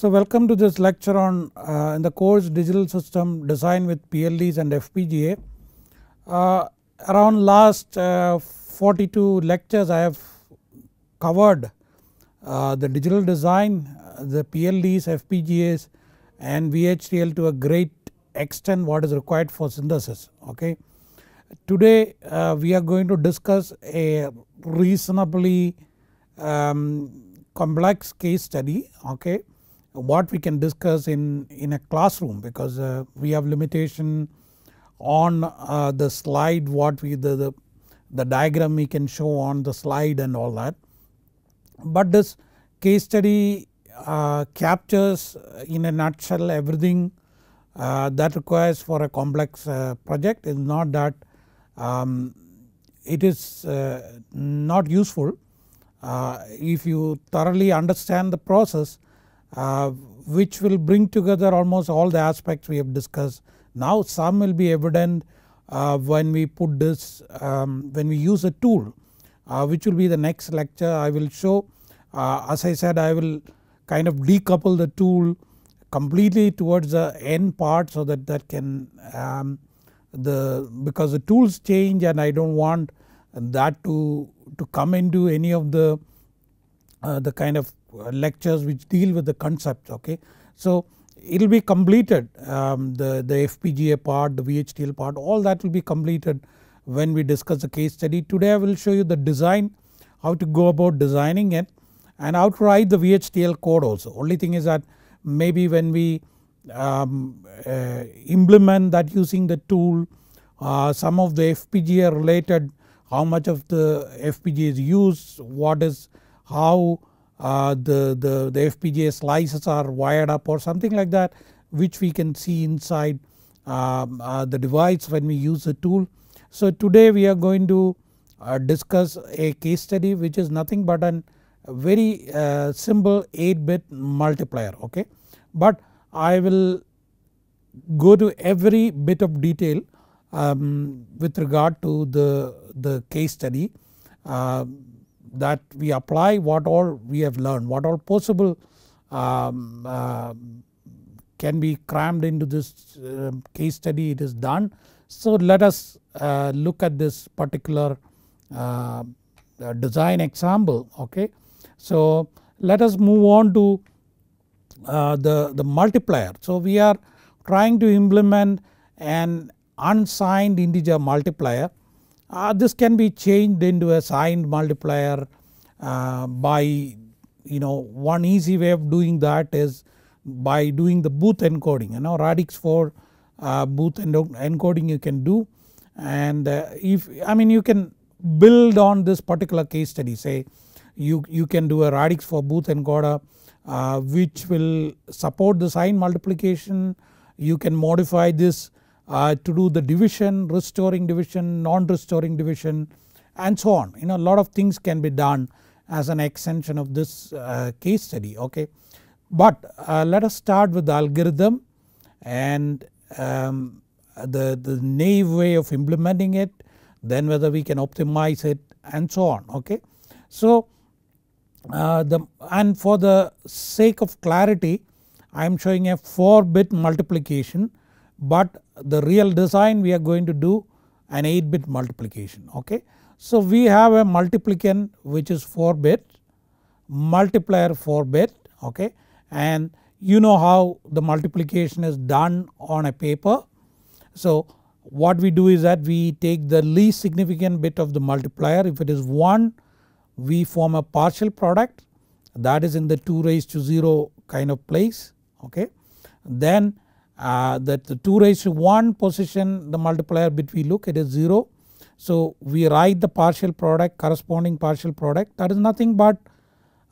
So welcome to this lecture on uh, in the course digital system design with PLDs and FPGA. Uh, around last uh, 42 lectures I have covered uh, the digital design, the PLDs, FPGAs and VHDL to a great extent what is required for synthesis okay. Today uh, we are going to discuss a reasonably um, complex case study okay what we can discuss in, in a classroom because uh, we have limitation on uh, the slide what we the, the, the diagram we can show on the slide and all that. But this case study uh, captures uh, in a nutshell everything uh, that requires for a complex uh, project is not that um, it is not useful if you thoroughly understand the process uh, which will bring together almost all the aspects we have discussed. Now some will be evident uh, when we put this um, when we use a tool uh, which will be the next lecture I will show as I said I will kind of decouple the tool completely towards the end part so that that can um, the because the tools change and I don't want that to to come into any of the uh, the kind of uh, lectures which deal with the concepts okay. So it will be completed um, the, the FPGA part the VHDL part all that will be completed when we discuss the case study. Today I will show you the design how to go about designing it and how to write the VHDL code also only thing is that maybe when we um, uh, implement that using the tool uh, some of the FPGA related how much of the FPGA is used what is how uh, the, the, the FPGA slices are wired up or something like that which we can see inside um, uh, the device when we use the tool. So today we are going to uh, discuss a case study which is nothing but a very uh, simple 8 bit multiplier okay. But I will go to every bit of detail um, with regard to the, the case study um, that we apply what all we have learned, what all possible um, uh, can be crammed into this uh, case study it is done. So let us uh, look at this particular um, uh, design example okay. So let us move on to uh, the, the multiplier. So we are trying to implement an unsigned integer multiplier uh, this can be changed into a signed multiplier uh, by you know one easy way of doing that is by doing the booth encoding you know radix for uh, booth encoding you can do and uh, if I mean you can build on this particular case study say you, you can do a radix for booth encoder uh, which will support the sign multiplication you can modify this uh, to do the division, restoring division, non-restoring division and so on. You know a lot of things can be done as an extension of this uh, case study okay. But uh, let us start with the algorithm and um, the, the naive way of implementing it then whether we can optimize it and so on okay. So uh, the and for the sake of clarity I am showing a 4 bit multiplication but the real design we are going to do an 8 bit multiplication okay. So we have a multiplicand which is 4 bit multiplier 4 bit okay and you know how the multiplication is done on a paper. So what we do is that we take the least significant bit of the multiplier if it is 1 we form a partial product that is in the 2 raised to 0 kind of place okay. Then uh, that the 2 raised to 1 position the multiplier bit we look it is 0. So we write the partial product corresponding partial product that is nothing but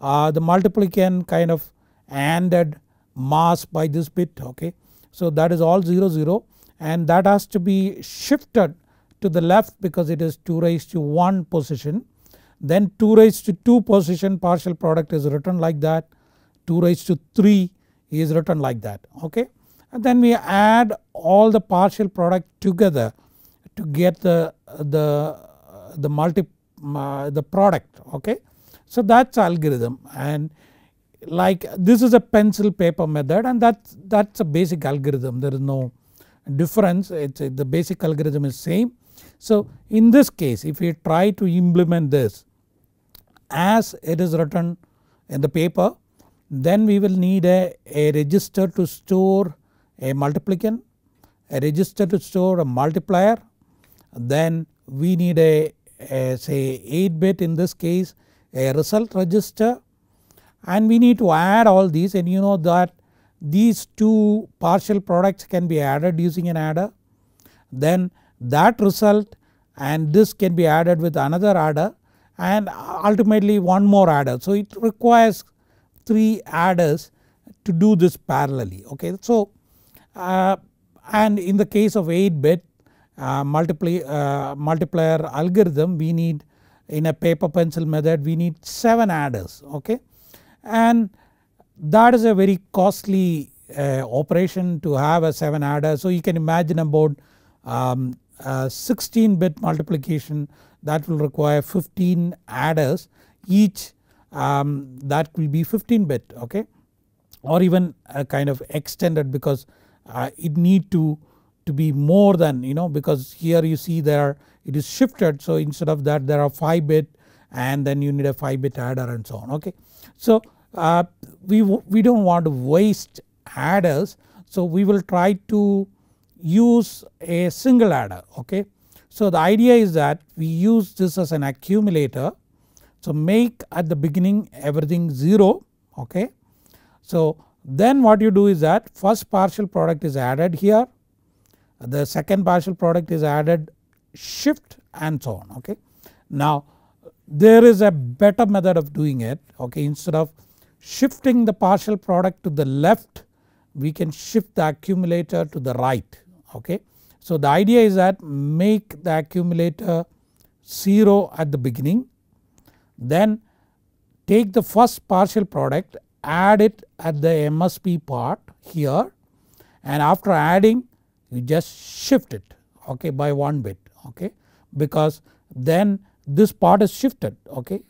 uh, the multiplicand kind of ANDed mass by this bit okay. So that is all 0 0 and that has to be shifted to the left because it is 2 raised to 1 position. Then 2 raised to 2 position partial product is written like that 2 raised to 3 is written like that okay and then we add all the partial product together to get the the the multi uh, the product okay. So that's algorithm and like this is a pencil paper method and that's that's a basic algorithm there is no difference it's the basic algorithm is same. So in this case if we try to implement this as it is written in the paper then we will need a, a register to store a multiplicand, a register to store a multiplier then we need a, a say 8 bit in this case a result register and we need to add all these and you know that these two partial products can be added using an adder then that result and this can be added with another adder and ultimately one more adder. So it requires 3 adders to do this parallelly okay. So uh, and in the case of 8 bit uh, multiply, uh, multiplier algorithm we need in a paper pencil method we need 7 adders okay and that is a very costly uh, operation to have a 7 adder. So you can imagine about um, 16 bit multiplication that will require 15 adders each um, that will be 15 bit okay or even a kind of extended because uh, it need to to be more than you know because here you see there it is shifted so instead of that there are 5 bit and then you need a 5 bit adder and so on okay. So uh, we, we do not want to waste adders so we will try to use a single adder okay. So the idea is that we use this as an accumulator so make at the beginning everything 0 okay. So then what you do is that first partial product is added here, the second partial product is added shift and so on okay. Now there is a better method of doing it okay instead of shifting the partial product to the left we can shift the accumulator to the right okay. So the idea is that make the accumulator 0 at the beginning then take the first partial product add it at the MSP part here and after adding you just shift it okay by 1 bit okay because then this part is shifted okay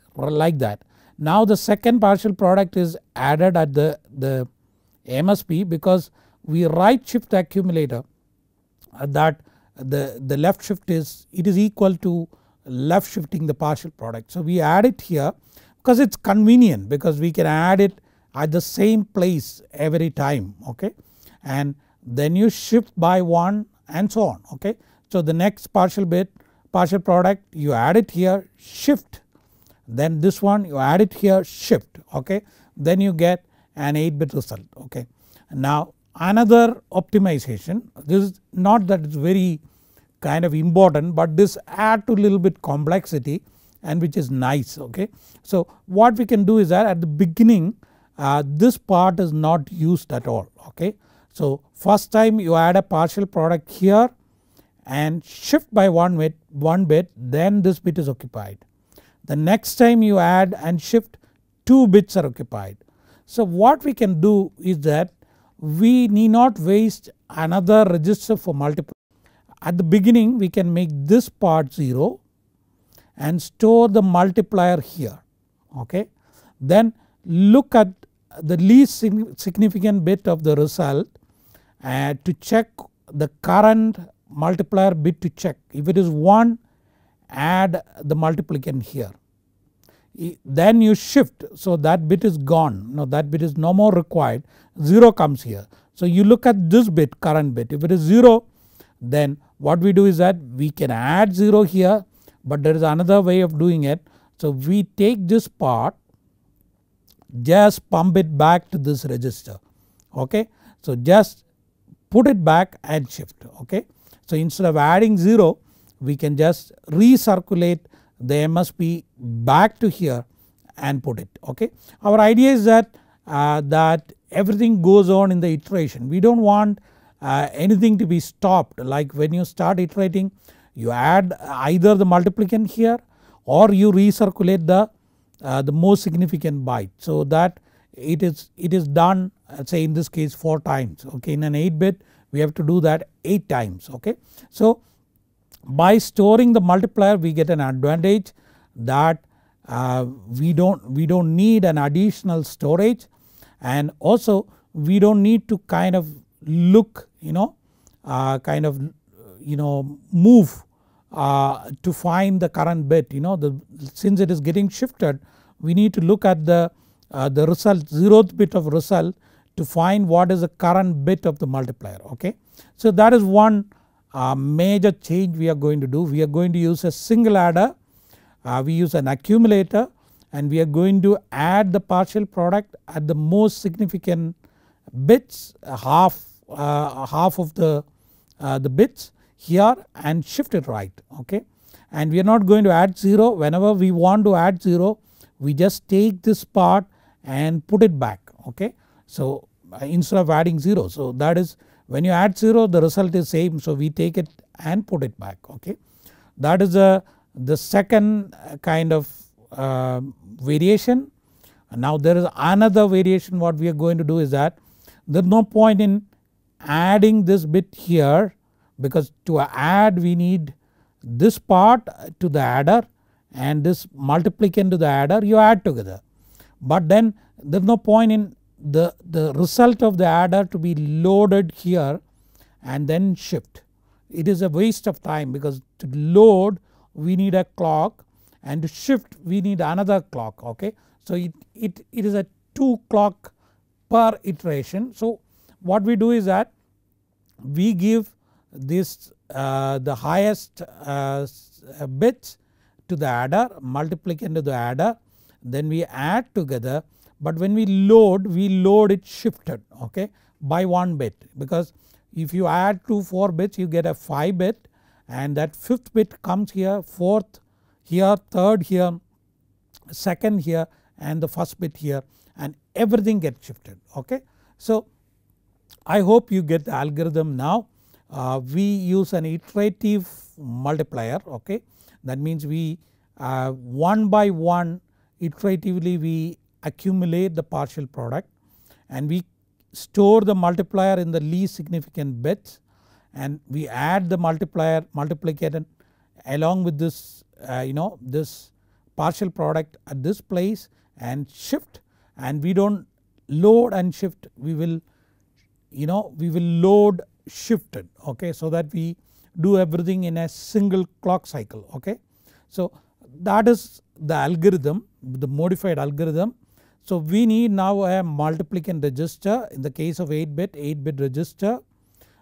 like that. Now the second partial product is added at the, the MSP because we right shift accumulator uh, that the, the left shift is it is equal to left shifting the partial product. So we add it here because it is convenient because we can add it at the same place every time okay and then you shift by one and so on okay. So the next partial bit partial product you add it here shift then this one you add it here shift okay then you get an 8 bit result okay. Now another optimization this is not that it's very kind of important but this add to little bit complexity and which is nice okay. So what we can do is that at the beginning uh, this part is not used at all okay. So first time you add a partial product here and shift by one bit, one bit then this bit is occupied. The next time you add and shift 2 bits are occupied. So what we can do is that we need not waste another register for multiple. At the beginning we can make this part 0 and store the multiplier here okay. Then look at the least significant bit of the result uh, to check the current multiplier bit to check if it is 1 add the multiplicand here then you shift so that bit is gone no that bit is no more required 0 comes here. So you look at this bit current bit if it is 0 then what we do is that we can add 0 here but there is another way of doing it. So we take this part just pump it back to this register okay. So just put it back and shift okay. So instead of adding 0 we can just recirculate the MSP back to here and put it okay. Our idea is that, uh, that everything goes on in the iteration we do not want uh, anything to be stopped like when you start iterating you add either the multiplicand here or you recirculate the uh, the most significant byte. So that it is it is done uh, say in this case 4 times okay in an 8 bit we have to do that 8 times okay. So by storing the multiplier we get an advantage that uh, we don't we don't need an additional storage and also we don't need to kind of look you know uh, kind of you know move uh, to find the current bit you know the since it is getting shifted we need to look at the uh, the result 0th bit of result to find what is the current bit of the multiplier okay. So that is one uh, major change we are going to do we are going to use a single adder uh, we use an accumulator and we are going to add the partial product at the most significant bits half uh, half of the the bits here and shift it right okay. And we are not going to add 0 whenever we want to add 0 we just take this part and put it back okay. So uh, instead of adding 0 so that is when you add 0 the result is same so we take it and put it back okay. That is a, the second uh, kind of uh, variation. Now there is another variation what we are going to do is that there is no point in adding this bit here because to add we need this part to the adder and this multiplicand to the adder you add together. But then there is no point in the, the result of the adder to be loaded here and then shipped. It is a waste of time because to load we need a clock and to shift we need another clock okay. So it, it, it is a 2 clock per iteration. So what we do is that we give this uh, the highest uh, bits to the adder multiplicand to the adder then we add together but when we load we load it shifted okay by 1 bit because if you add 2 4 bits you get a 5 bit and that fifth bit comes here fourth here third here second here and the first bit here and everything gets shifted okay. So I hope you get the algorithm now uh, we use an iterative multiplier okay that means we uh, one by one iteratively we accumulate the partial product and we store the multiplier in the least significant bits and we add the multiplier multiplicator along with this uh, you know this partial product at this place and shift and we do not load and shift we will you know we will load shifted okay so that we do everything in a single clock cycle okay. So that is the algorithm the modified algorithm. So we need now a multiplicand register in the case of 8 bit 8 bit register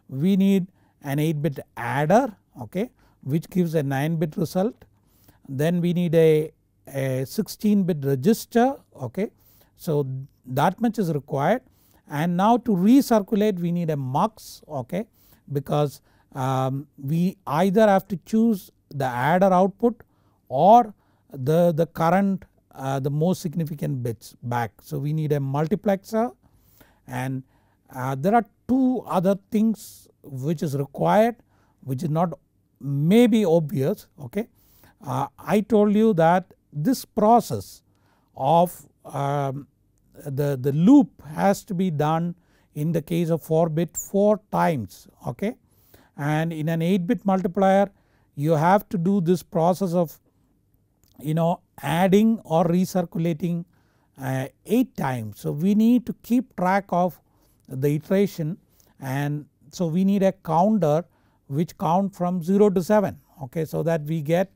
we need an 8 bit adder okay which gives a 9 bit result then we need a, a 16 bit register okay. So that much is required and now to recirculate we need a mux okay because um, we either have to choose the adder output or the, the current uh, the most significant bits back. So we need a multiplexer and uh, there are two other things which is required which is not maybe obvious okay. Uh, I told you that this process of um, the, the loop has to be done in the case of 4 bit 4 times okay and in an 8 bit multiplier you have to do this process of you know adding or recirculating uh, 8 times. So we need to keep track of the iteration and so we need a counter which count from 0 to 7 okay so that we get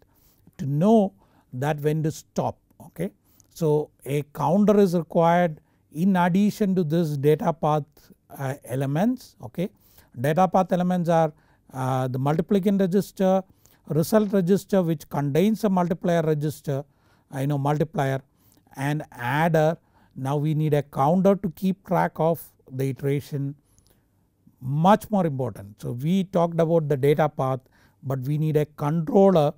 to know that when to stop okay. So a counter is required in addition to this data path uh, elements okay. Data path elements are uh, the multiplicand register, result register which contains a multiplier register I know multiplier and adder. Now we need a counter to keep track of the iteration much more important. So we talked about the data path but we need a controller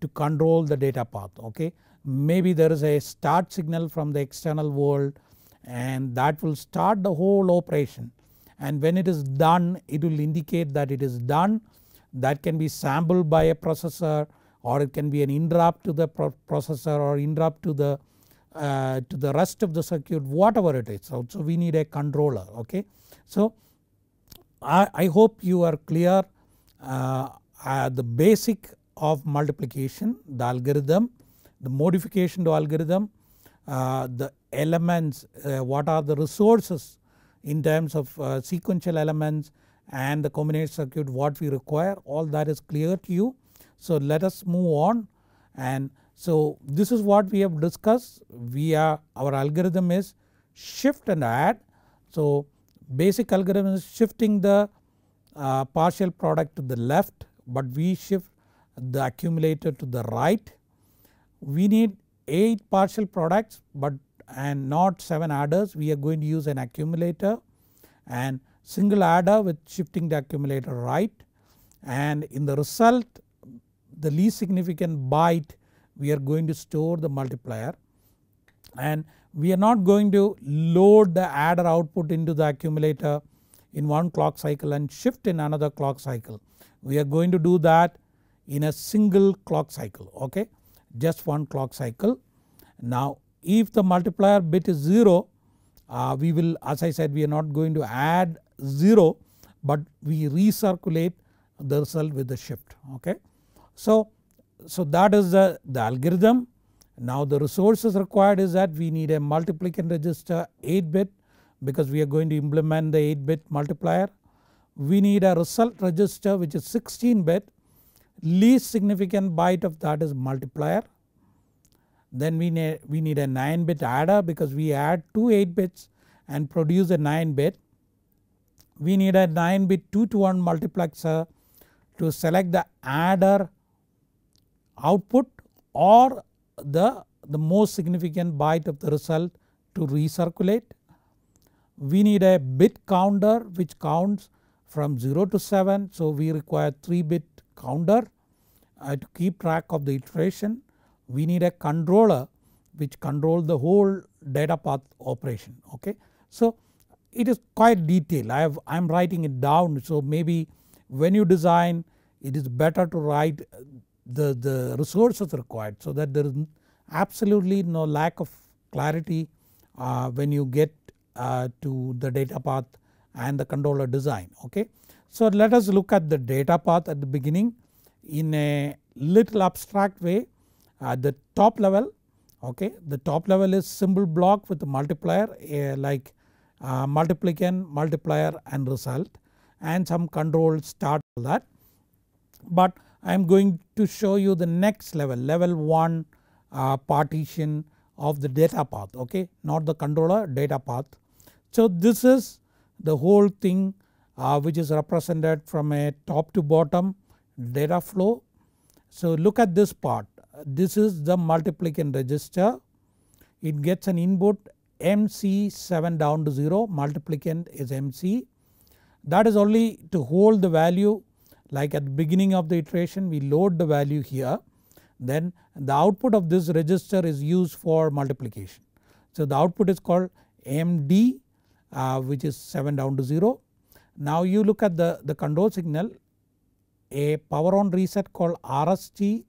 to control the data path okay maybe there is a start signal from the external world and that will start the whole operation and when it is done it will indicate that it is done that can be sampled by a processor or it can be an interrupt to the processor or interrupt to the uh, to the rest of the circuit whatever it is so, so we need a controller okay. So I, I hope you are clear uh, uh, the basic of multiplication the algorithm the modification to algorithm, uh, the elements uh, what are the resources in terms of uh, sequential elements and the combination circuit what we require all that is clear to you. So let us move on and so this is what we have discussed we are our algorithm is shift and add. So basic algorithm is shifting the uh, partial product to the left but we shift the accumulator to the right we need 8 partial products but and not 7 adders we are going to use an accumulator and single adder with shifting the accumulator right and in the result the least significant byte we are going to store the multiplier and we are not going to load the adder output into the accumulator in one clock cycle and shift in another clock cycle. We are going to do that in a single clock cycle okay just one clock cycle. Now if the multiplier bit is 0 uh, we will as I said we are not going to add 0 but we recirculate the result with the shift okay. So, so that is the, the algorithm. Now the resources required is that we need a multiplicand register 8 bit because we are going to implement the 8 bit multiplier. We need a result register which is 16 bit least significant byte of that is multiplier. Then we need, we need a 9 bit adder because we add 2 8 bits and produce a 9 bit. We need a 9 bit 2 to 1 multiplexer to select the adder output or the, the most significant byte of the result to recirculate. We need a bit counter which counts from 0 to 7 so we require 3 bit counter uh, to keep track of the iteration we need a controller which control the whole data path operation okay. So it is quite detailed I have I am writing it down so maybe when you design it is better to write uh, the, the resources required so that there is absolutely no lack of clarity uh, when you get uh, to the data path and the controller design okay. So let us look at the data path at the beginning in a little abstract way at uh, the top level okay the top level is symbol block with a multiplier like uh, multiplicand multiplier and result and some control start all that but I am going to show you the next level level 1 uh, partition of the data path okay not the controller data path. So this is the whole thing uh, which is represented from a top to bottom data flow. So look at this part this is the multiplicand register it gets an input MC7 down to 0 multiplicand is MC that is only to hold the value like at the beginning of the iteration we load the value here then the output of this register is used for multiplication. So the output is called MD uh, which is 7 down to 0 now you look at the, the control signal a power on reset called RST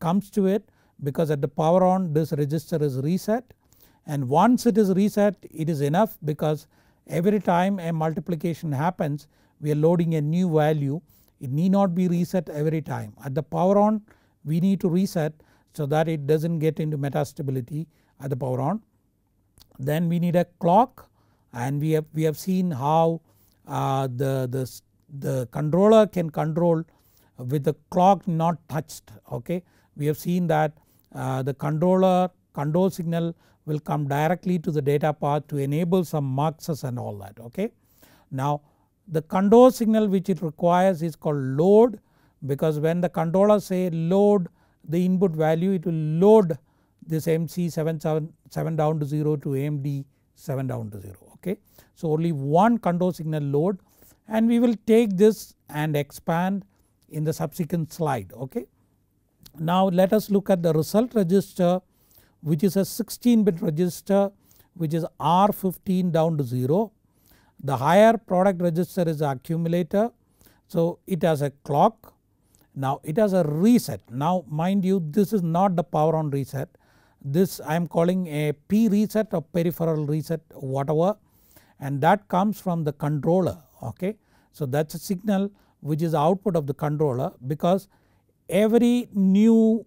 comes to it because at the power on this register is reset and once it is reset it is enough because every time a multiplication happens we are loading a new value it need not be reset every time at the power on we need to reset so that it does not get into metastability at the power on. Then we need a clock and we have, we have seen how uh, the, the, the controller can control with the clock not touched okay. We have seen that uh, the controller control signal will come directly to the data path to enable some muxes and all that okay. Now the control signal which it requires is called load because when the controller say load the input value it will load this MC77 down to 0 to AMD 7 down to 0 okay. So only one control signal load and we will take this and expand in the subsequent slide okay. Now let us look at the result register which is a 16 bit register which is R15 down to 0. The higher product register is accumulator so it has a clock now it has a reset. Now mind you this is not the power on reset this I am calling a P reset or peripheral reset whatever and that comes from the controller okay. So that is a signal which is output of the controller because every new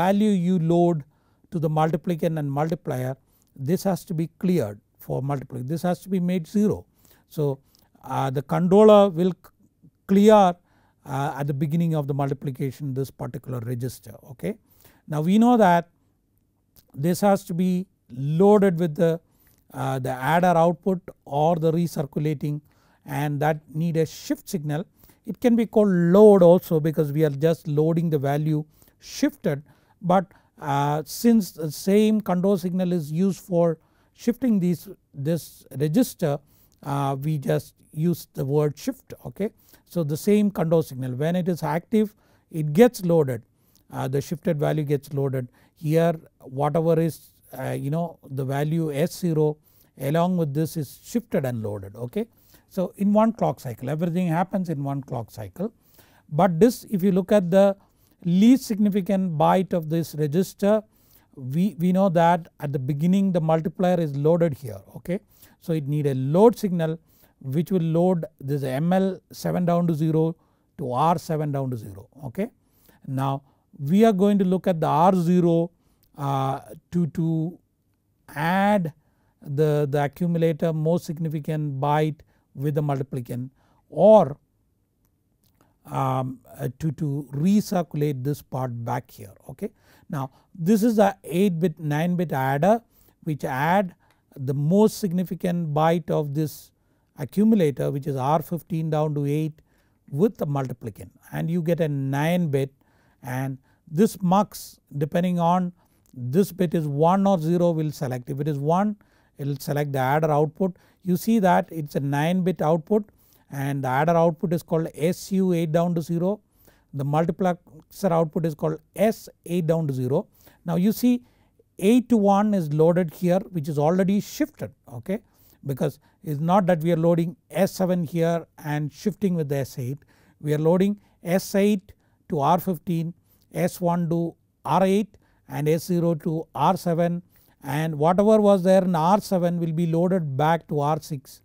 value you load to the multiplicand and multiplier this has to be cleared for multiplication. this has to be made 0. So uh, the controller will clear uh, at the beginning of the multiplication this particular register okay. Now we know that this has to be loaded with the uh, the adder output or the recirculating and that need a shift signal. It can be called load also because we are just loading the value shifted but uh, since the same control signal is used for shifting these this register uh, we just use the word shift okay. So the same control signal when it is active it gets loaded uh, the shifted value gets loaded here whatever is uh, you know the value S0 along with this is shifted and loaded okay. So in one clock cycle everything happens in one clock cycle but this if you look at the least significant byte of this register we, we know that at the beginning the multiplier is loaded here okay. So it need a load signal which will load this ML 7 down to 0 to R 7 down to 0 okay. Now we are going to look at the R0 uh, to, to add the, the accumulator most significant byte with the multiplicand or um, uh, to, to recirculate this part back here okay. Now this is a 8 bit 9 bit adder which add the most significant byte of this accumulator which is R15 down to 8 with the multiplicand and you get a 9 bit and this mux depending on this bit is 1 or 0 will select if it is 1 it will select the adder output you see that it is a 9 bit output and the adder output is called SU8 down to 0 the multiplexer output is called S8 down to 0. Now you see 8 to 1 is loaded here which is already shifted okay because it is not that we are loading S7 here and shifting with the S8 we are loading S8 to R15 S1 to R8 and S0 to R7 and whatever was there in R7 will be loaded back to R6.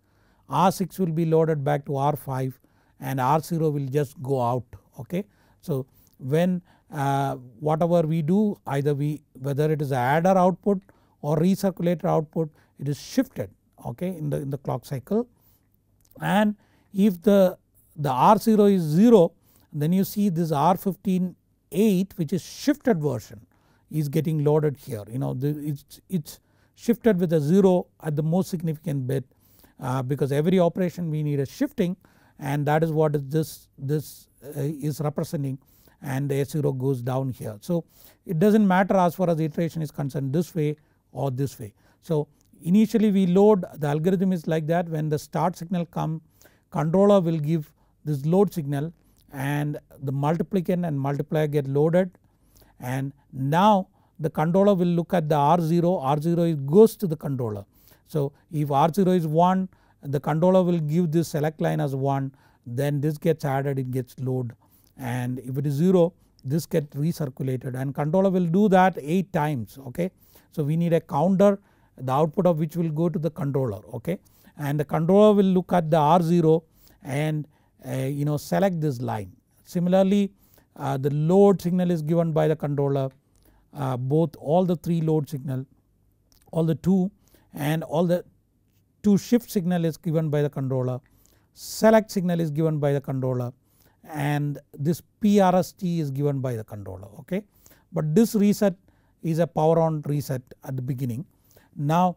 R6 will be loaded back to R5 and R0 will just go out okay. So when uh, whatever we do either we whether it is adder output or recirculator output it is shifted okay in the, in the clock cycle and if the, the R0 is 0 then you see this R15 8 which is shifted version is getting loaded here you know the, it's, it's shifted with a 0 at the most significant bit uh, because every operation we need a shifting and that is what this, this uh, is representing and the S0 goes down here. So it does not matter as far as iteration is concerned this way or this way. So initially we load the algorithm is like that when the start signal come controller will give this load signal and the multiplicand and multiplier get loaded and now the controller will look at the R0, R0 goes to the controller. So if R0 is 1 the controller will give this select line as 1 then this gets added it gets load and if it is 0 this gets recirculated and controller will do that 8 times okay. So we need a counter the output of which will go to the controller okay and the controller will look at the R0 and uh, you know select this line. Similarly uh, the load signal is given by the controller uh, both all the 3 load signal all the 2 and all the 2 shift signal is given by the controller select signal is given by the controller and this PRST is given by the controller okay. But this reset is a power on reset at the beginning. Now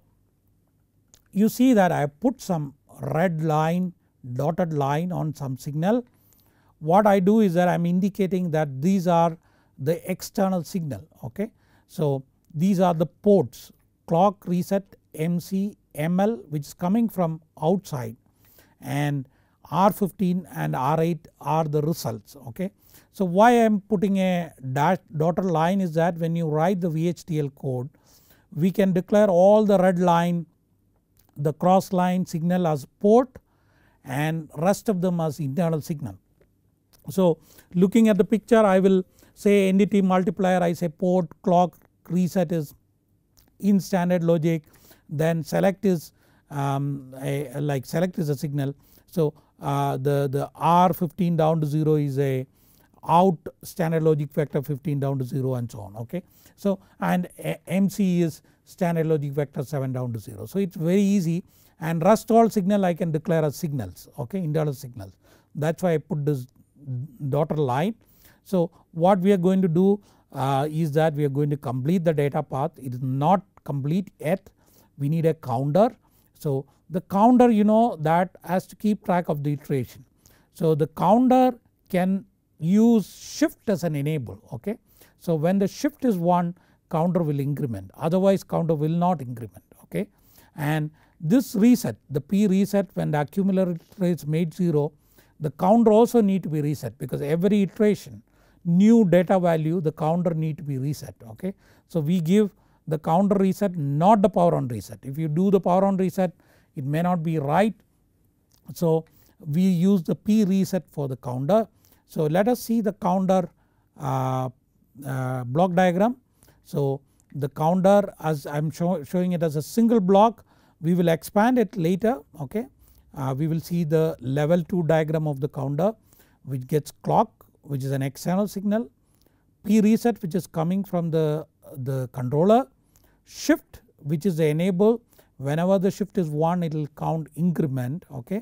you see that I put some red line dotted line on some signal what I do is that I am indicating that these are the external signal okay. So these are the ports clock reset MC ML which is coming from outside and R15 and R8 are the results okay. So why I am putting a dotted line is that when you write the VHDL code we can declare all the red line the cross line signal as port and rest of them as internal signal. So looking at the picture I will say NDT multiplier I say port clock reset is in standard logic then select is um, a, like select is a signal. So uh, the, the R15 down to 0 is a out standard logic vector 15 down to 0 and so on okay. So and uh, MC is standard logic vector 7 down to 0 so it's very easy and rest all signal I can declare as signals okay internal signals that's why I put this daughter line. So what we are going to do uh, is that we are going to complete the data path it is not complete yet we need a counter. So the counter you know that has to keep track of the iteration. So the counter can use shift as an enable okay. So when the shift is 1 counter will increment otherwise counter will not increment okay. And this reset the P reset when the accumulator is made 0 the counter also need to be reset because every iteration new data value the counter need to be reset okay. So we give the counter reset not the power on reset if you do the power on reset it may not be right. So we use the P reset for the counter. So let us see the counter uh, uh, block diagram. So the counter as I am show, showing it as a single block we will expand it later okay uh, we will see the level 2 diagram of the counter which gets clock which is an external signal P reset which is coming from the, the controller shift which is the enable whenever the shift is 1 it will count increment okay.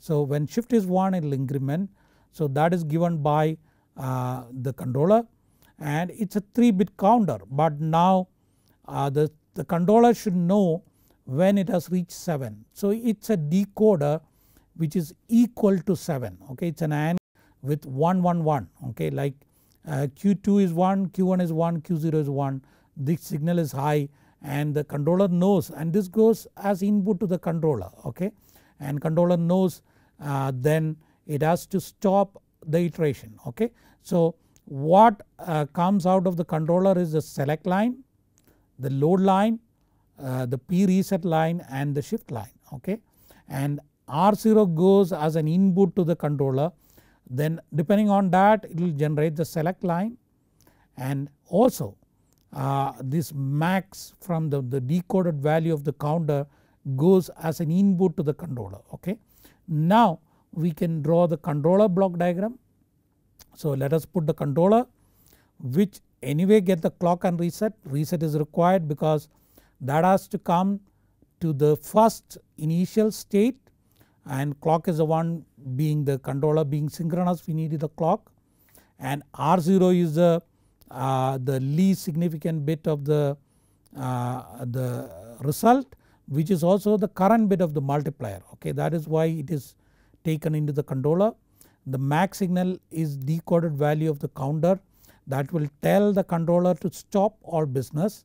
So when shift is 1 it will increment so that is given by uh, the controller and it is a 3 bit counter but now uh, the, the controller should know when it has reached 7. So it is a decoder which is equal to 7 okay it is an AND with 1 1 1 okay like uh, Q2 is 1, Q1 is 1, Q0 is 1 this signal is high and the controller knows and this goes as input to the controller okay and controller knows uh, then it has to stop the iteration okay. So what uh, comes out of the controller is the select line, the load line uh, the P reset line and the shift line okay and R0 goes as an input to the controller then depending on that it will generate the select line and also uh, this max from the, the decoded value of the counter goes as an input to the controller okay. Now we can draw the controller block diagram. So let us put the controller which anyway get the clock and reset, reset is required because that has to come to the first initial state and clock is the one being the controller being synchronous we need the clock and R0 is the, uh, the least significant bit of the, uh, the result which is also the current bit of the multiplier okay that is why it is taken into the controller. The max signal is decoded value of the counter that will tell the controller to stop all business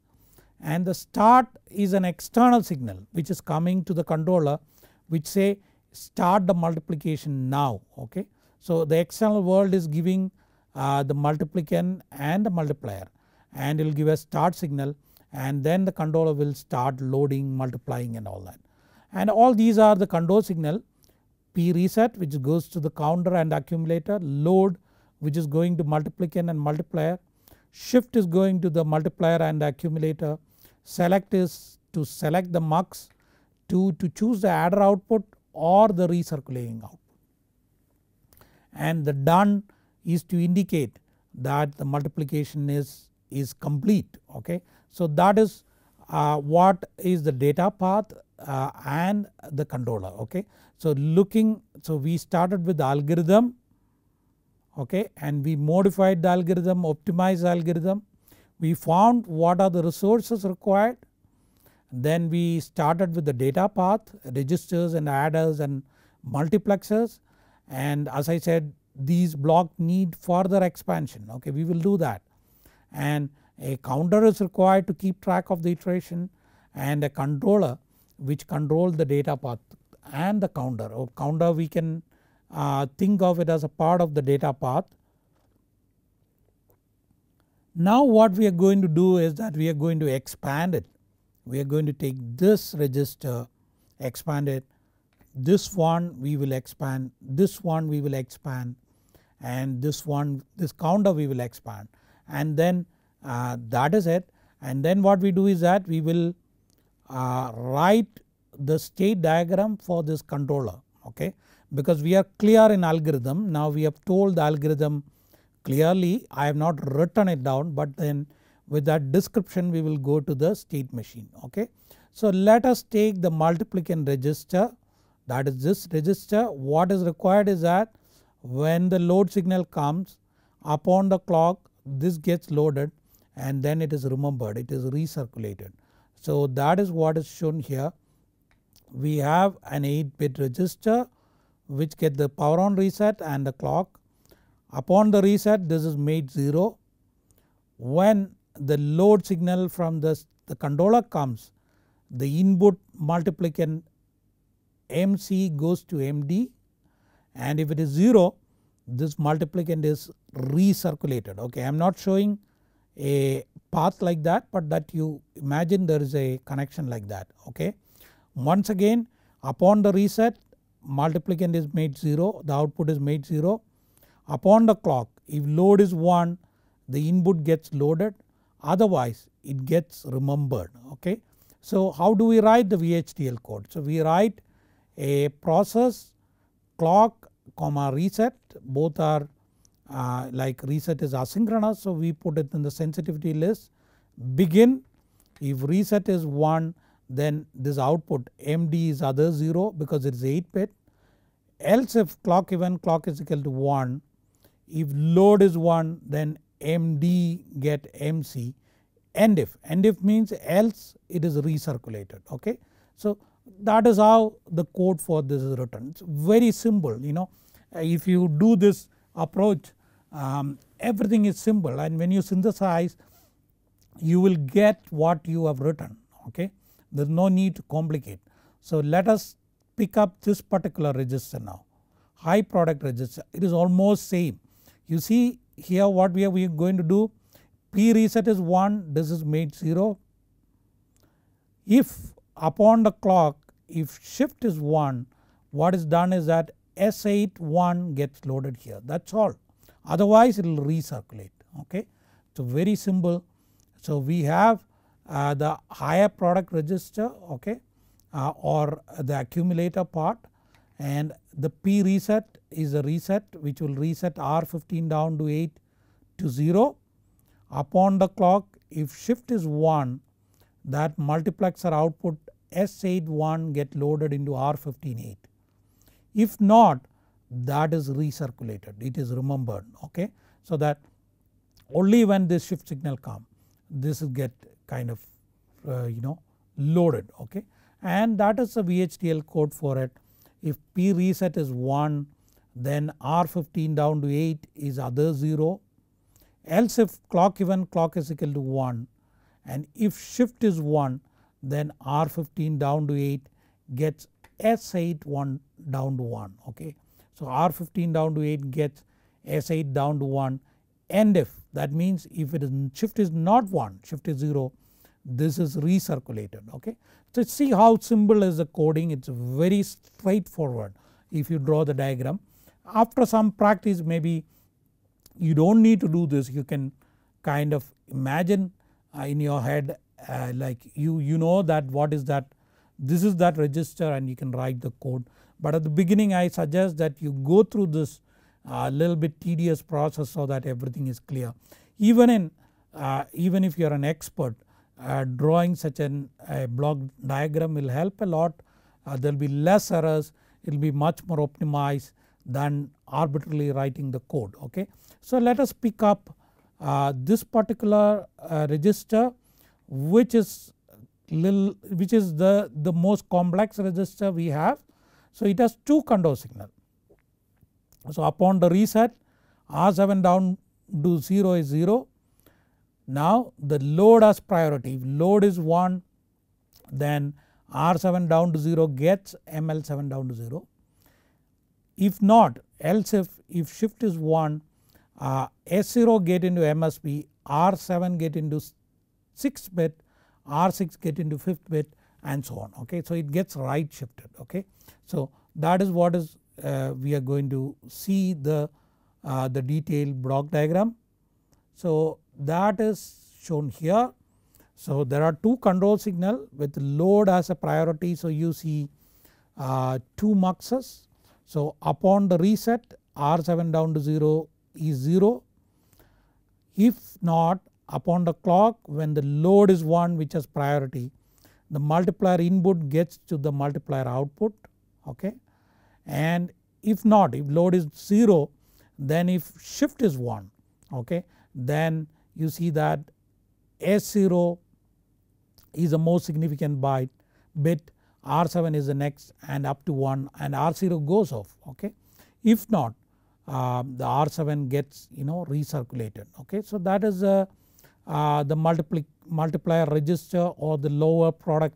and the start is an external signal which is coming to the controller which say start the multiplication now okay. So the external world is giving uh, the multiplicand and the multiplier and it will give a start signal and then the controller will start loading multiplying and all that. And all these are the control signal P reset which goes to the counter and accumulator load which is going to multiplicand and multiplier shift is going to the multiplier and accumulator select is to select the mux to, to choose the adder output or the recirculating output. And the done is to indicate that the multiplication is, is complete okay. So that is uh, what is the data path uh, and the controller okay. So looking so we started with the algorithm okay and we modified the algorithm optimized the algorithm we found what are the resources required then we started with the data path registers and adders and multiplexers and as I said these block need further expansion okay we will do that and a counter is required to keep track of the iteration and a controller which controls the data path and the counter or counter we can uh, think of it as a part of the data path now what we are going to do is that we are going to expand it. We are going to take this register expand it this one we will expand this one we will expand and this one this counter we will expand and then uh, that is it and then what we do is that we will uh, write the state diagram for this controller okay because we are clear in algorithm now we have told the algorithm clearly I have not written it down but then with that description we will go to the state machine okay. So let us take the multiplicand register that is this register what is required is that when the load signal comes upon the clock this gets loaded and then it is remembered it is recirculated. So that is what is shown here we have an 8 bit register which get the power on reset and the clock Upon the reset this is made 0. When the load signal from the controller comes the input multiplicand MC goes to MD and if it is 0 this multiplicand is recirculated okay I am not showing a path like that but that you imagine there is a connection like that okay. Once again upon the reset multiplicand is made 0 the output is made 0 upon the clock if load is 1 the input gets loaded otherwise it gets remembered okay. So how do we write the VHDL code? So we write a process clock comma reset both are uh, like reset is asynchronous so we put it in the sensitivity list begin if reset is 1 then this output MD is other 0 because it is 8 bit else if clock event clock is equal to 1 if load is 1 then MD get MC and if and if means else it is recirculated okay. So that is how the code for this is written it's very simple you know uh, if you do this approach um, everything is simple and when you synthesize you will get what you have written okay there is no need to complicate. So let us pick up this particular register now high product register it is almost same you see here what we are going to do P reset is 1 this is made 0. If upon the clock if shift is 1 what is done is that S8 1 gets loaded here that is all otherwise it will recirculate okay. So very simple so we have uh, the higher product register okay uh, or the accumulator part and the P reset is a reset which will reset R15 down to 8 to 0. Upon the clock if shift is 1 that multiplexer output S81 get loaded into R158. If not that is recirculated it is remembered okay. So that only when this shift signal come this will get kind of uh, you know loaded okay and that is the VHDL code for it if P reset is 1 then R15 down to 8 is other 0 else if clock even clock is equal to 1 and if shift is 1 then R15 down to 8 gets S8 1 down to 1 okay. So R15 down to 8 gets S8 down to 1 and if that means if it is shift is not 1 shift is 0 this is recirculated okay. So see how simple is the coding it is very straightforward if you draw the diagram. After some practice maybe you do not need to do this you can kind of imagine uh, in your head uh, like you, you know that what is that this is that register and you can write the code. But at the beginning I suggest that you go through this uh, little bit tedious process so that everything is clear. Even in even if you are an expert drawing such an, a block diagram will help a lot. Uh, there will be less errors, it will be much more optimized than arbitrarily writing the code okay. So let us pick up uh, this particular uh, register which is little which is the, the most complex register we have. So it has two condor signal. So upon the reset R7 down to 0 is 0 now the load as priority, if load is 1 then R7 down to 0 gets ML7 down to 0. If not else if, if shift is 1 uh, S0 get into MSP, R7 get into 6 bit, R6 get into 5th bit and so on okay. So it gets right shifted okay. So that is what is uh, we are going to see the, uh, the detailed block diagram. So that is shown here. So there are two control signal with load as a priority so you see uh, 2 muxes. So upon the reset R7 down to 0 is 0 if not upon the clock when the load is 1 which has priority the multiplier input gets to the multiplier output okay and if not if load is 0 then if shift is 1 okay then you see that S0 is the most significant byte bit R7 is the next and up to 1 and R0 goes off okay. If not uh, the R7 gets you know recirculated okay. So that is a, uh, the multipli multiplier register or the lower product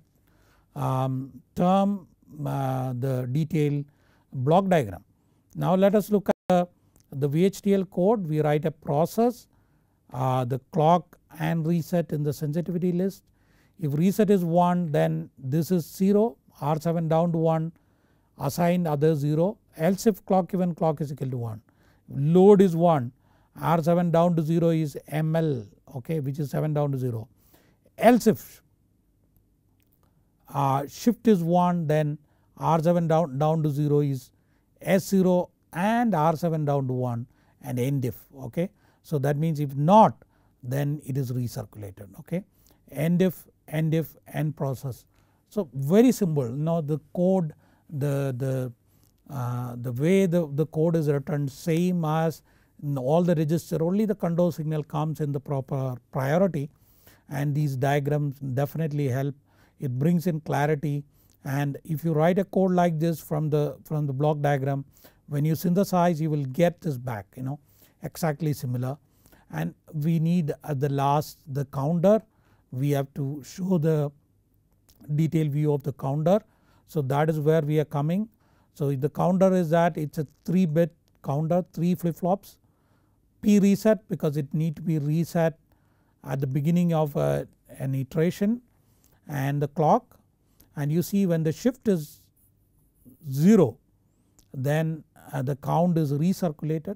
um, term uh, the detail block diagram. Now let us look at the VHDL code we write a process uh, the clock and reset in the sensitivity list. If reset is 1 then this is 0 R7 down to 1 assigned other 0 else if clock even clock is equal to 1. Load is 1 R7 down to 0 is ML okay which is 7 down to 0 else if uh, shift is 1 then R7 down, down to 0 is S0 and R7 down to 1 and end if okay. So that means if not then it is recirculated okay end if end if end process. So very simple now the code the the uh, the way the, the code is written same as all the register only the control signal comes in the proper priority and these diagrams definitely help it brings in clarity and if you write a code like this from the from the block diagram when you synthesize you will get this back you know exactly similar and we need at the last the counter we have to show the detailed view of the counter. So that is where we are coming. So the counter is that it is a 3 bit counter 3 flip flops P reset because it need to be reset at the beginning of a, uh, an iteration and the clock and you see when the shift is 0 then uh, the count is recirculated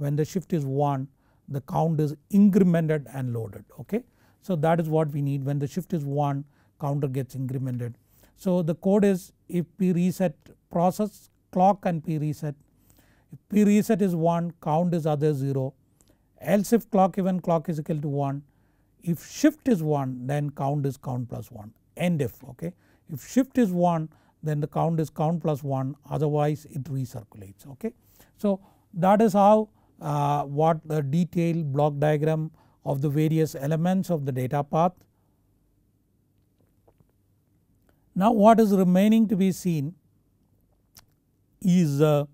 when the shift is 1 the count is incremented and loaded okay. So that is what we need when the shift is 1 counter gets incremented. So the code is if P reset process clock and P reset if P reset is 1 count is other 0 else if clock even clock is equal to 1 if shift is 1 then count is count plus 1 end if okay. If shift is 1 then the count is count plus 1 otherwise it recirculates okay. So that is how uh, what the detailed block diagram of the various elements of the data path. Now what is remaining to be seen is uh,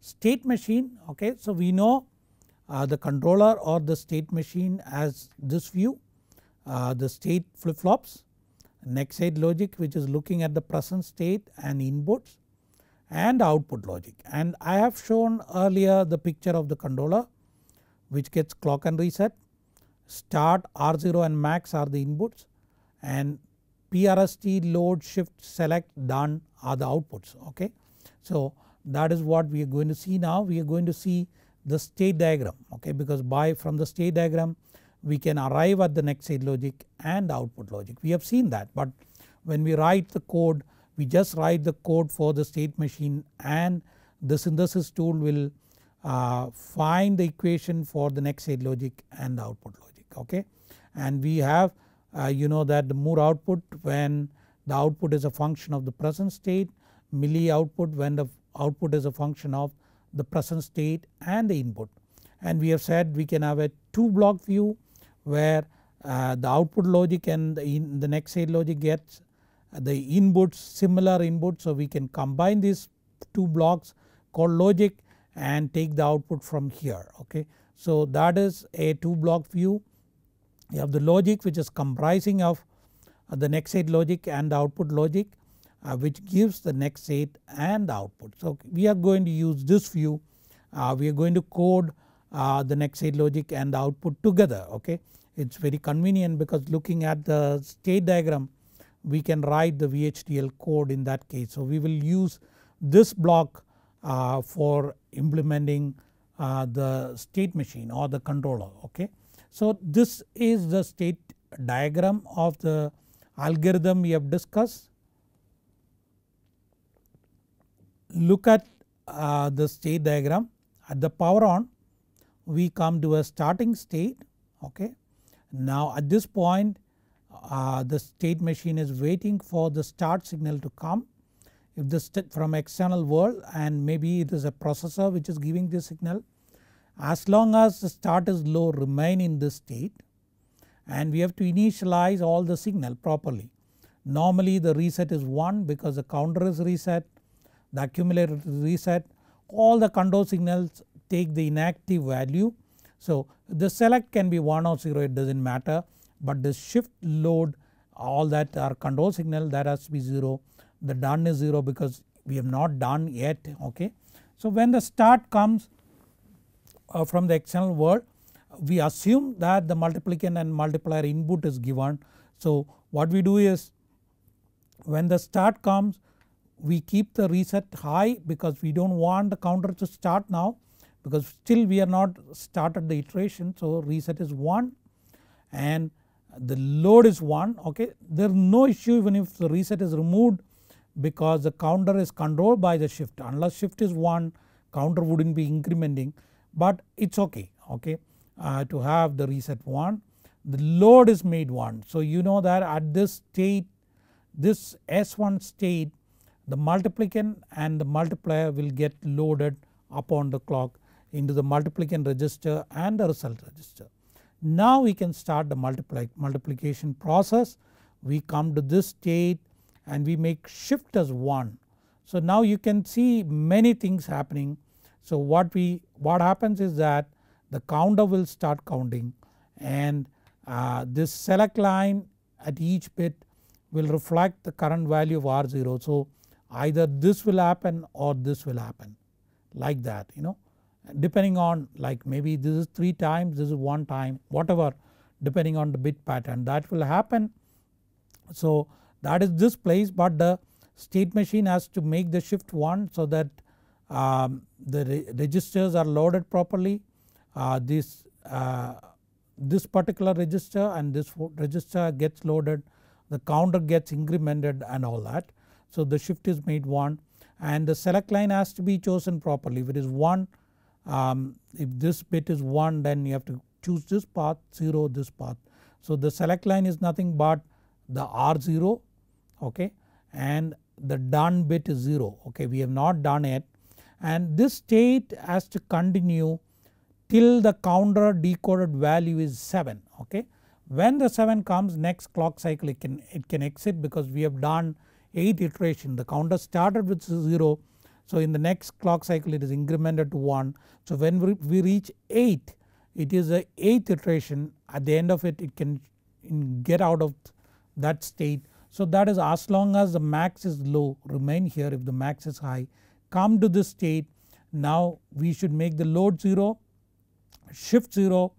state machine okay. So we know uh, the controller or the state machine as this view uh, the state flip flops next state logic which is looking at the present state and inputs and output logic and I have shown earlier the picture of the controller which gets clock and reset, start R0 and max are the inputs and PRST load shift select done are the outputs okay. So that is what we are going to see now we are going to see the state diagram okay because by from the state diagram we can arrive at the next state logic and output logic we have seen that but when we write the code we just write the code for the state machine and the synthesis tool will uh, find the equation for the next state logic and the output logic okay. And we have uh, you know that the Moore output when the output is a function of the present state, Mealy output when the output is a function of the present state and the input. And we have said we can have a 2 block view where uh, the output logic and the, the next state logic gets the inputs similar inputs. So we can combine these two blocks called logic and take the output from here okay. So that is a two block view. You have the logic which is comprising of uh, the next state logic and the output logic uh, which gives the next state and the output. So we are going to use this view uh, we are going to code uh, the next state logic and the output together okay. It is very convenient because looking at the state diagram we can write the VHDL code in that case. So we will use this block uh, for implementing uh, the state machine or the controller okay. So this is the state diagram of the algorithm we have discussed. Look at uh, the state diagram at the power on we come to a starting state okay. Now at this point uh, the state machine is waiting for the start signal to come if this from external world and maybe it is a processor which is giving this signal. As long as the start is low remain in this state and we have to initialize all the signal properly. Normally the reset is 1 because the counter is reset, the accumulator is reset, all the control signals take the inactive value. So the select can be 1 or 0 it does not matter but the shift load all that are control signal that has to be 0 the done is 0 because we have not done yet okay. So when the start comes uh, from the external world we assume that the multiplicand and multiplier input is given. So what we do is when the start comes we keep the reset high because we do not want the counter to start now because still we are not started the iteration so reset is 1 and the load is 1 okay there is no issue even if the reset is removed because the counter is controlled by the shift unless shift is 1 counter wouldn't be incrementing but it's okay okay uh, to have the reset 1 the load is made 1 so you know that at this state this S1 state the multiplicand and the multiplier will get loaded upon the clock into the multiplicand register and the result register. Now we can start the multiply, multiplication process. We come to this state and we make shift as 1. So now you can see many things happening. So what we what happens is that the counter will start counting and uh, this select line at each bit will reflect the current value of R0. So either this will happen or this will happen like that you know depending on like maybe this is 3 times this is 1 time whatever depending on the bit pattern that will happen. So that is this place but the state machine has to make the shift 1 so that um, the re registers are loaded properly uh, this, uh, this particular register and this register gets loaded the counter gets incremented and all that. So the shift is made 1 and the select line has to be chosen properly if it is 1 um, if this bit is 1 then you have to choose this path 0 this path. So the select line is nothing but the R0 okay and the done bit is 0 okay we have not done it and this state has to continue till the counter decoded value is 7 okay. When the 7 comes next clock cycle it can, it can exit because we have done 8 iteration the counter started with 0 so in the next clock cycle it is incremented to 1. So when we reach 8 it is the 8th iteration at the end of it it can get out of that state. So that is as long as the max is low remain here if the max is high come to this state now we should make the load 0 shift 0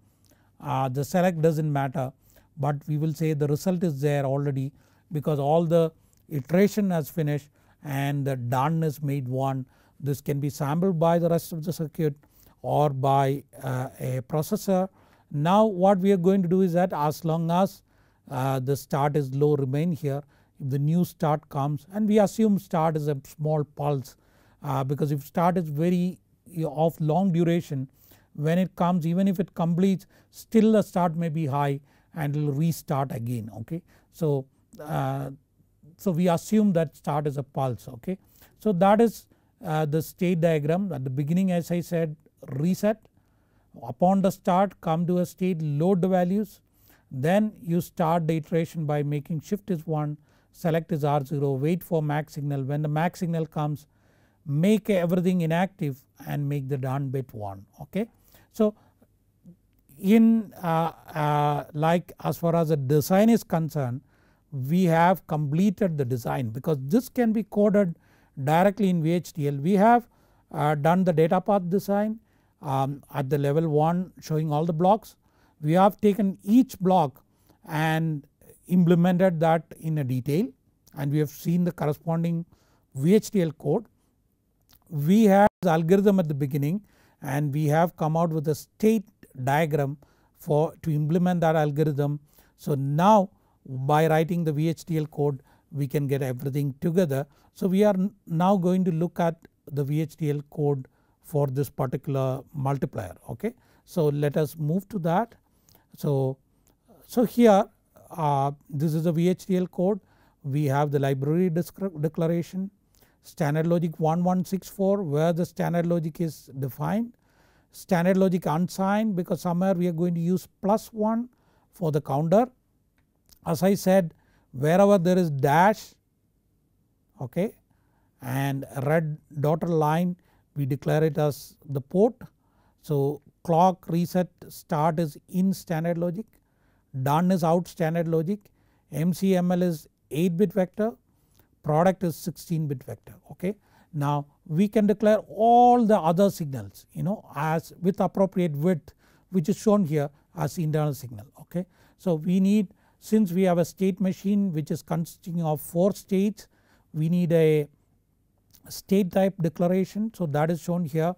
uh, the select does not matter but we will say the result is there already because all the iteration has finished and the done is made one. This can be sampled by the rest of the circuit or by uh, a processor. Now what we are going to do is that as long as uh, the start is low remain here if the new start comes and we assume start is a small pulse uh, because if start is very of long duration when it comes even if it completes still the start may be high and it will restart again okay. So uh, so we assume that start is a pulse okay. So that is uh, the state diagram at the beginning as I said reset upon the start come to a state load the values then you start the iteration by making shift is 1 select is R0 wait for max signal when the max signal comes make everything inactive and make the done bit 1 okay. So in uh, uh, like as far as the design is concerned we have completed the design because this can be coded directly in VHDL. We have uh, done the data path design um, at the level 1 showing all the blocks. We have taken each block and implemented that in a detail and we have seen the corresponding VHDL code. We have the algorithm at the beginning and we have come out with a state diagram for to implement that algorithm. So now by writing the VHDL code we can get everything together. So we are now going to look at the VHDL code for this particular multiplier okay. So let us move to that. So, so here uh, this is the VHDL code we have the library declaration standard logic 1164 where the standard logic is defined standard logic unsigned because somewhere we are going to use plus 1 for the counter as I said wherever there is dash okay and red dotted line we declare it as the port. So clock reset start is in standard logic, done is out standard logic, MCML is 8 bit vector, product is 16 bit vector okay. Now we can declare all the other signals you know as with appropriate width which is shown here as internal signal okay. So we need since we have a state machine which is consisting of 4 states we need a state type declaration so that is shown here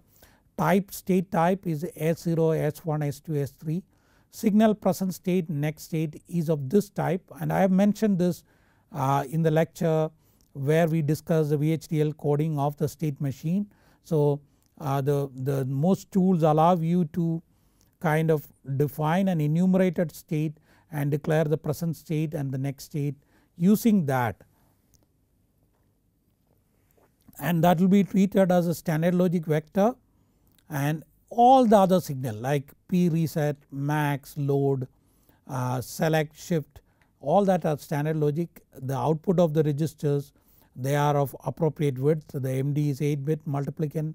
type state type is S0, S1, S2, S3 signal present state next state is of this type and I have mentioned this uh, in the lecture where we discuss the VHDL coding of the state machine. So uh, the, the most tools allow you to kind of define an enumerated state and declare the present state and the next state using that and that will be treated as a standard logic vector and all the other signal like p reset, max, load, uh, select, shift all that are standard logic the output of the registers they are of appropriate width the MD is 8 bit multiplicand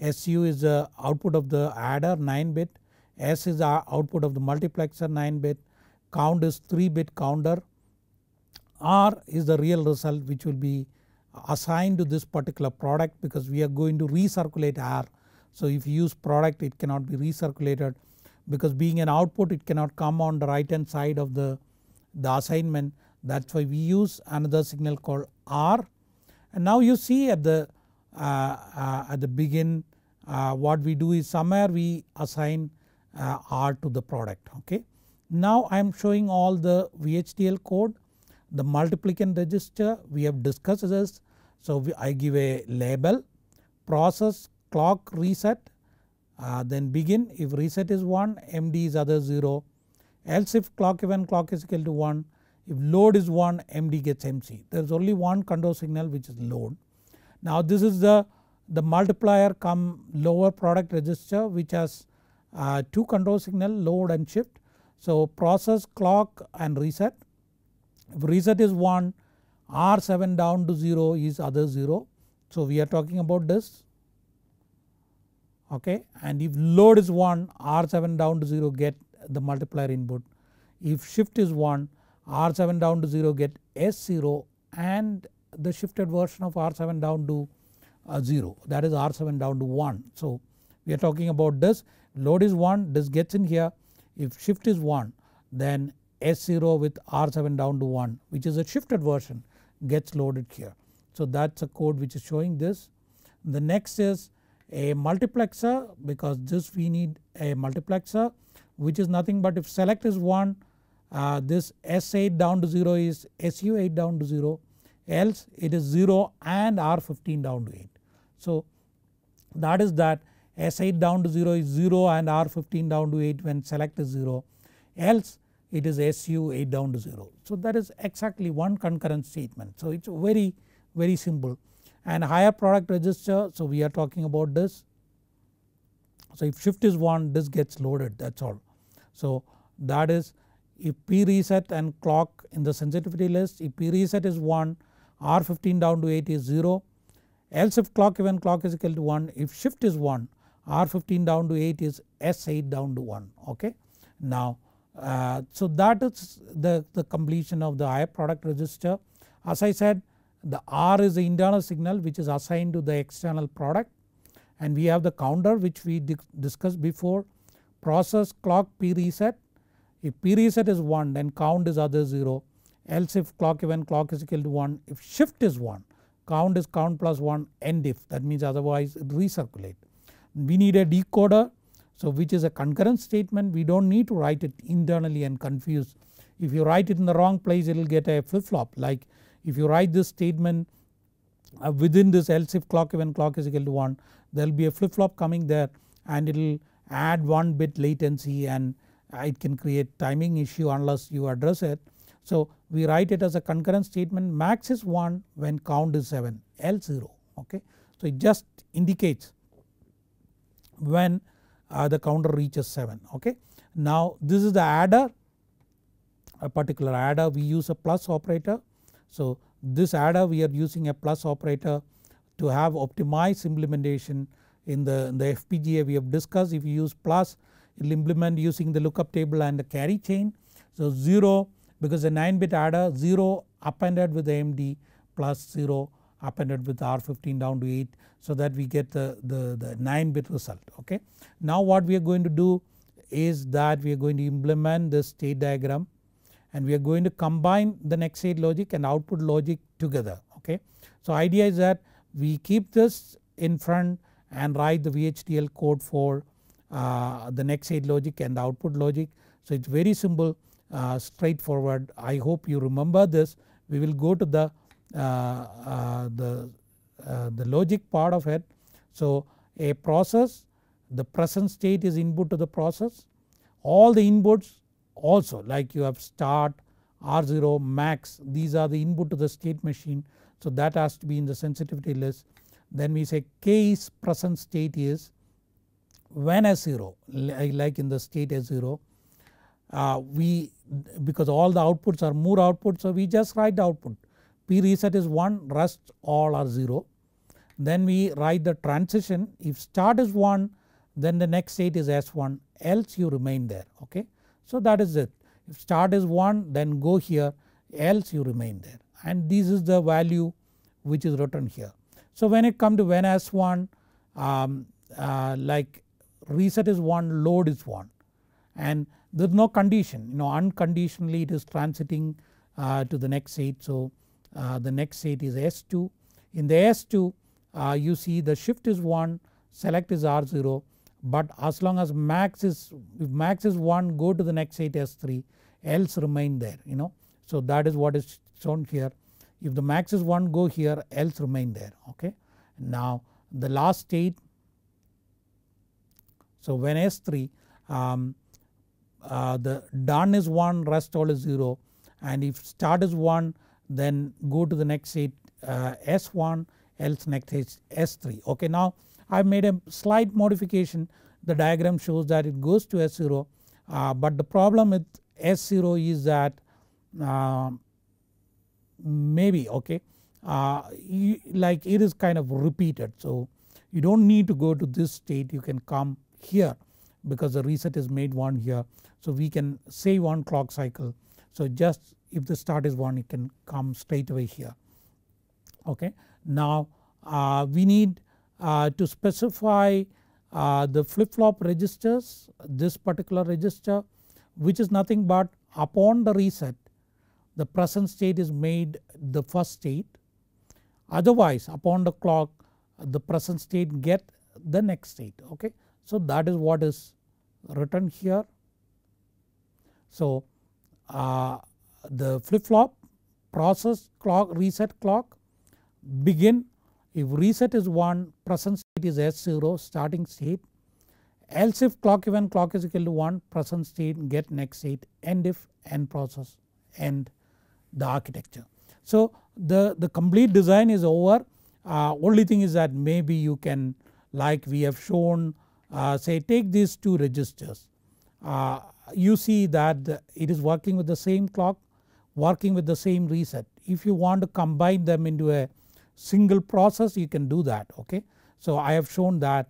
SU is the output of the adder 9 bit S is the output of the multiplexer 9 bit count is 3 bit counter R is the real result which will be assigned to this particular product because we are going to recirculate R. So if you use product it cannot be recirculated because being an output it cannot come on the right hand side of the, the assignment that is why we use another signal called R. And now you see at the, uh, uh, at the begin uh, what we do is somewhere we assign uh, R to the product okay. Now I am showing all the VHDL code, the multiplicand register we have discussed this. So we, I give a label process clock reset uh, then begin if reset is 1 MD is other 0 else if clock event clock is equal to 1 if load is 1 MD gets MC there is only one control signal which is load. Now this is the, the multiplier come lower product register which has uh, two control signal load and shift so process clock and reset. If reset is 1 R7 down to 0 is other 0. So we are talking about this okay and if load is 1 R7 down to 0 get the multiplier input. If shift is 1 R7 down to 0 get S0 and the shifted version of R7 down to uh, 0 that is R7 down to 1. So we are talking about this load is 1 this gets in here if shift is 1 then S0 with R7 down to 1 which is a shifted version gets loaded here. So that is a code which is showing this. The next is a multiplexer because this we need a multiplexer which is nothing but if select is 1 uh, this S8 down to 0 is SU8 down to 0 else it is 0 and R15 down to 8. So that is that S8 down to 0 is 0 and R15 down to 8 when select is 0 else it is SU8 down to 0. So that is exactly one concurrent statement so it is very very simple and higher product register so we are talking about this. So if shift is 1 this gets loaded that is all. So that is if P reset and clock in the sensitivity list if P reset is 1 R15 down to 8 is 0 else if clock even clock is equal to 1 if shift is 1 R15 down to 8 is S8 down to 1 okay. Now uh, so that is the, the completion of the I product register. As I said the R is the internal signal which is assigned to the external product and we have the counter which we discussed before process clock P reset. If P reset is 1 then count is other 0 else if clock event clock is equal to 1 if shift is 1 count is count plus 1 end if that means otherwise it recirculate we need a decoder so which is a concurrent statement we do not need to write it internally and confuse. If you write it in the wrong place it will get a flip flop like if you write this statement uh, within this else if clock event clock is equal to 1 there will be a flip flop coming there and it will add 1 bit latency and it can create timing issue unless you address it. So we write it as a concurrent statement max is 1 when count is 7 L 0 okay. So it just indicates when uh, the counter reaches 7 okay. Now this is the adder a particular adder we use a plus operator. So this adder we are using a plus operator to have optimized implementation in the, in the FPGA we have discussed if you use plus it will implement using the lookup table and the carry chain. So 0 because the 9 bit adder 0 appended with MD AMD plus 0 appended with R15 down to 8 so that we get the, the, the 9 bit result okay. Now what we are going to do is that we are going to implement this state diagram and we are going to combine the next state logic and output logic together okay. So idea is that we keep this in front and write the VHDL code for uh, the next state logic and the output logic. So it's very simple uh, straightforward I hope you remember this we will go to the uh, uh, the, uh, the logic part of it. So a process the present state is input to the process all the inputs also like you have start R0 max these are the input to the state machine so that has to be in the sensitivity list. Then we say K is present state is when S0 like in the state S0 uh, we because all the outputs are more outputs, so we just write the output P reset is 1 rest all are 0. Then we write the transition if start is 1 then the next state is S1 else you remain there okay. So that is it if start is 1 then go here else you remain there and this is the value which is written here. So when it come to when S1 um, uh, like reset is 1 load is 1 and there is no condition you know unconditionally it is transiting uh, to the next state. So uh, the next state is S2. In the S2 uh, you see the shift is 1 select is R0 but as long as max is if max is 1 go to the next state S3 else remain there you know. So that is what is shown here if the max is 1 go here else remain there okay. Now the last state so when S3 um, uh, the done is 1 rest all is 0 and if start is 1 then go to the next state uh, S1 else next is S3 okay now I have made a slight modification the diagram shows that it goes to S0 uh, but the problem with S0 is that uh, maybe okay uh, you, like it is kind of repeated so you do not need to go to this state you can come here because the reset is made one here so we can save one clock cycle so just if the start is 1 it can come straight away here okay. Now uh, we need uh, to specify uh, the flip flop registers this particular register which is nothing but upon the reset the present state is made the first state otherwise upon the clock the present state get the next state okay. So that is what is written here. So the flip flop process clock reset clock begin if reset is 1 present state is S0 starting state else if clock event clock is equal to 1 present state get next state end if end process end the architecture. So the, the complete design is over uh, only thing is that maybe you can like we have shown uh, say take these two registers uh, you see that it is working with the same clock working with the same reset. If you want to combine them into a single process you can do that okay. So I have shown that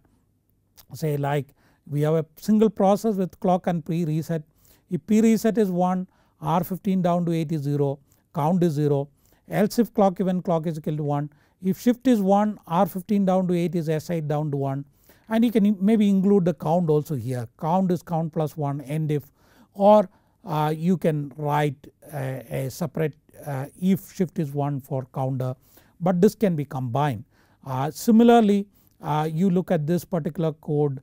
say like we have a single process with clock and pre-reset. If pre-reset is 1 R15 down to 8 is 0 count is 0 else if clock event clock is equal to 1 if shift is 1 R15 down to 8 is SI down to 1 and you can maybe include the count also here count is count plus 1 end if or uh, you can write a, a separate uh, if shift is 1 for counter but this can be combined. Uh, similarly uh, you look at this particular code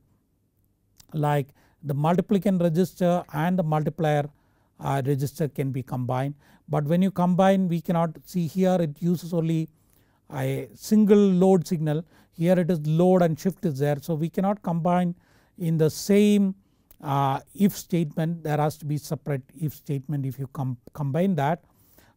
like the multiplicand register and the multiplier uh, register can be combined but when you combine we cannot see here it uses only a single load signal here it is load and shift is there. So we cannot combine in the same uh, if statement there has to be separate if statement if you com combine that.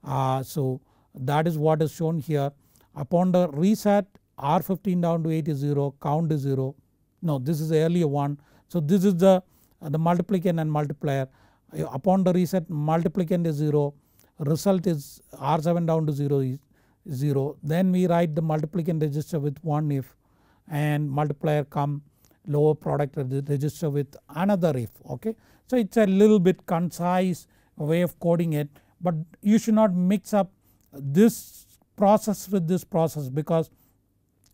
Uh, so that is what is shown here upon the reset R15 down to 8 is 0 count is 0 no this is the earlier one. So this is the, uh, the multiplicand and multiplier upon the reset multiplicand is 0 result is R7 down to 0 is 0 then we write the multiplicand register with one if and multiplier come lower product register with another if okay. So it's a little bit concise way of coding it but you should not mix up this process with this process because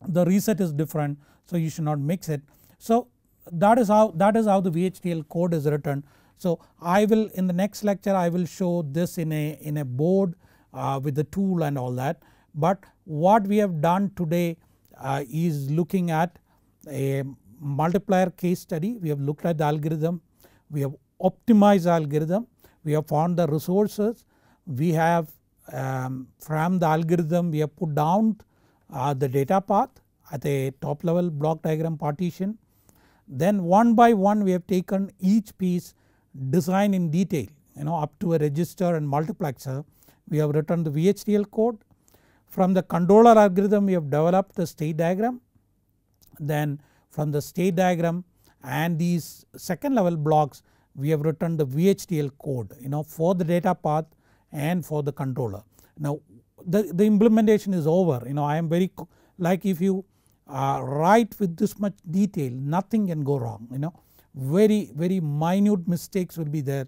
the reset is different so you should not mix it. So that is how that is how the VHDL code is written. So I will in the next lecture I will show this in a in a board uh, with the tool and all that but what we have done today uh, is looking at a multiplier case study. We have looked at the algorithm, we have optimized algorithm, we have found the resources, we have um, from the algorithm we have put down uh, the data path at a top level block diagram partition. Then one by one we have taken each piece design in detail you know up to a register and multiplexer. We have written the VHDL code from the controller algorithm we have developed the state diagram then from the state diagram and these second level blocks we have written the VHDL code you know for the data path and for the controller. Now the, the implementation is over you know I am very like if you uh, write with this much detail nothing can go wrong you know very very minute mistakes will be there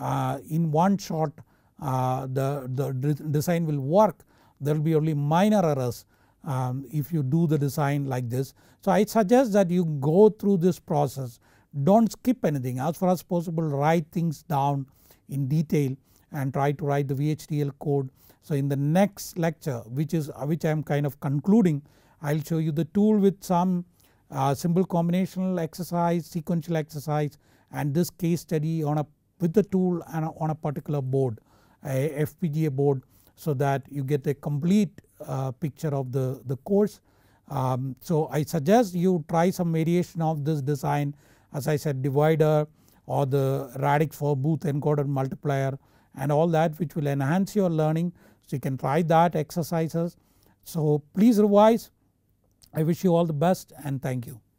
uh, in one shot uh, the, the design will work there will be only minor errors um, if you do the design like this. So I suggest that you go through this process don't skip anything as far as possible write things down in detail and try to write the VHDL code. So in the next lecture which is which I am kind of concluding I will show you the tool with some uh, simple combinational exercise, sequential exercise and this case study on a with the tool and on a particular board a FPGA board so that you get a complete uh, picture of the, the course. Um, so I suggest you try some variation of this design as I said divider or the radix for booth encoder multiplier and all that which will enhance your learning. So you can try that exercises. So please revise. I wish you all the best and thank you.